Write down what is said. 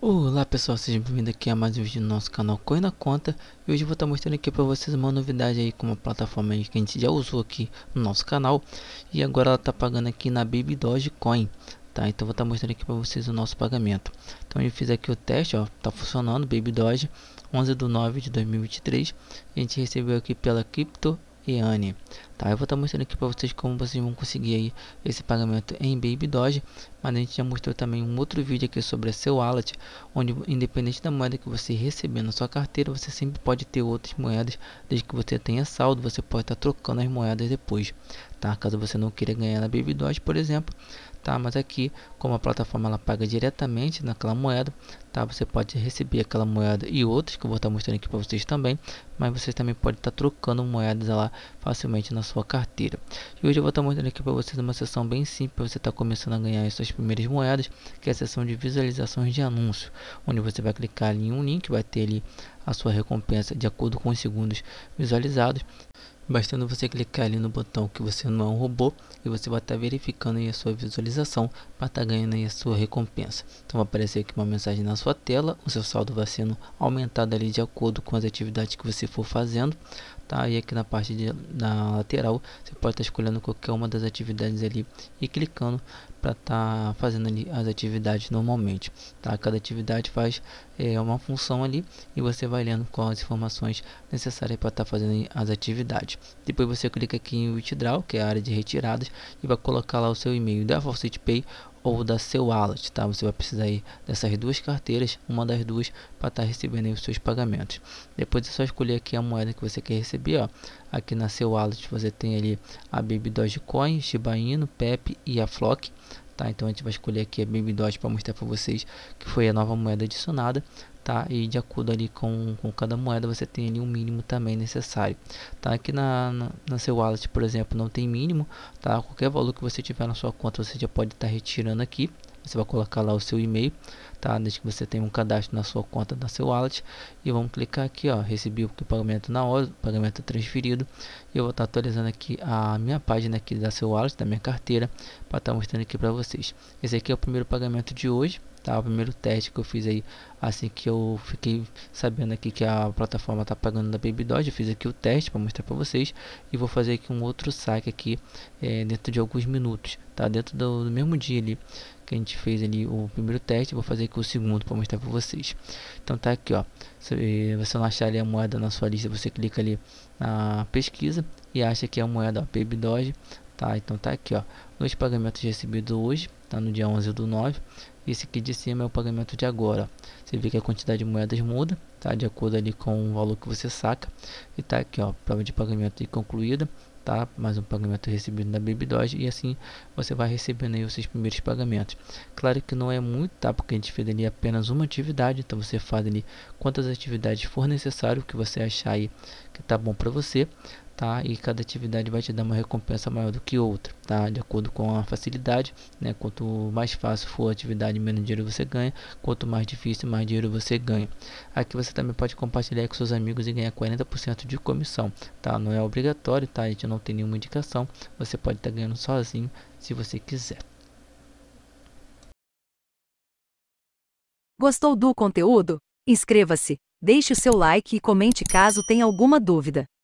Olá pessoal, sejam bem-vindos aqui a mais um vídeo do nosso canal Coin na Conta E hoje eu vou estar mostrando aqui para vocês uma novidade aí com uma plataforma que a gente já usou aqui no nosso canal E agora ela está pagando aqui na Baby Coin. Tá, então vou estar mostrando aqui para vocês o nosso pagamento Então eu fiz aqui o teste, ó, tá funcionando, Baby Doge 11 do 9 de 2023 A gente recebeu aqui pela Crypto Tá, eu vou estar tá mostrando aqui para vocês como vocês vão conseguir aí esse pagamento em Baby Doge, mas a gente já mostrou também um outro vídeo aqui sobre a seu wallet, onde independente da moeda que você receber na sua carteira, você sempre pode ter outras moedas, desde que você tenha saldo, você pode estar tá trocando as moedas depois, tá? Caso você não queira ganhar na Baby Doge, por exemplo, tá? Mas aqui, como a plataforma ela paga diretamente naquela moeda, tá? Você pode receber aquela moeda e outras que eu vou estar mostrando aqui para vocês também, mas vocês também podem estar trocando moedas lá facilmente na sua carteira. E hoje eu vou estar mostrando aqui para vocês uma sessão bem simples para você estar tá começando a ganhar as suas primeiras moedas, que é a sessão de visualizações de anúncio, onde você vai clicar em um link, vai ter ali a sua recompensa de acordo com os segundos visualizados. Bastando você clicar ali no botão que você não é um robô e você vai estar tá verificando a sua visualização para estar tá ganhando a sua recompensa. Então vai aparecer aqui uma mensagem na sua tela, o seu saldo vai sendo aumentado ali de acordo com as atividades que você for fazendo. Tá? E aqui na parte de, na lateral você pode estar tá escolhendo qualquer uma das atividades ali e clicando para estar tá fazendo ali as atividades normalmente. Tá? Cada atividade faz é, uma função ali e você vai lendo quais informações necessárias para estar tá fazendo as atividades. Depois você clica aqui em Withdraw, que é a área de retiradas, e vai colocar lá o seu e-mail da Faucet Pay ou da seu wallet, tá? Você vai precisar aí dessas duas carteiras, uma das duas para estar tá recebendo os seus pagamentos. Depois é só escolher aqui a moeda que você quer receber, ó. Aqui na seu wallet você tem ali a Baby Dogecoin, Shiba Inu, Pepe e a Flock, tá? Então a gente vai escolher aqui a Baby Doge para mostrar para vocês que foi a nova moeda adicionada, tá? E de acordo ali com, com cada moeda você tem ali um mínimo também necessário, tá? Aqui na, na, na seu wallet, por exemplo, não tem mínimo, tá? Qualquer valor que você tiver na sua conta você já pode estar tá retirando aqui, você vai colocar lá o seu e-mail, tá? Desde que você tenha um cadastro na sua conta da seu wallet. E vamos clicar aqui, ó. Recebi o pagamento na hora, pagamento transferido. E eu vou estar tá atualizando aqui a minha página aqui da seu wallet, da minha carteira, para estar tá mostrando aqui para vocês. Esse aqui é o primeiro pagamento de hoje, Tá? O primeiro teste que eu fiz aí, assim que eu fiquei sabendo aqui que a plataforma tá pagando da Baby eu fiz aqui o teste para mostrar para vocês e vou fazer aqui um outro saque aqui é, dentro de alguns minutos, tá? Dentro do, do mesmo dia ali que a gente fez ali o primeiro teste, vou fazer aqui o segundo para mostrar para vocês. Então tá aqui, ó. Se eh, você não achar ali a moeda na sua lista, você clica ali na pesquisa e acha que é a moeda, ó, tá? Então tá aqui, ó. nos pagamentos recebidos hoje, tá no dia 11 do 9, esse aqui de cima é o pagamento de agora. Você vê que a quantidade de moedas muda, tá? De acordo ali com o valor que você saca. E tá aqui, ó, prova de pagamento concluída, tá? Mais um pagamento recebido na Baby Doge e assim você vai recebendo aí os seus primeiros pagamentos. Claro que não é muito, tá? Porque a gente fez ali apenas uma atividade, então você faz ali quantas atividades for necessário que você achar aí que tá bom para você, tá? E cada atividade vai te dar uma recompensa maior do que outra, tá? De acordo com a facilidade, né? Quanto mais fácil for a atividade, menos dinheiro você ganha. Quanto mais difícil, mais dinheiro você ganha. Aqui você também pode compartilhar com seus amigos e ganhar 40% de comissão, tá? Não é obrigatório, tá? A gente não tem nenhuma indicação. Você pode estar tá ganhando sozinho se você quiser. Gostou do conteúdo? Inscreva-se, deixe o seu like e comente caso tenha alguma dúvida.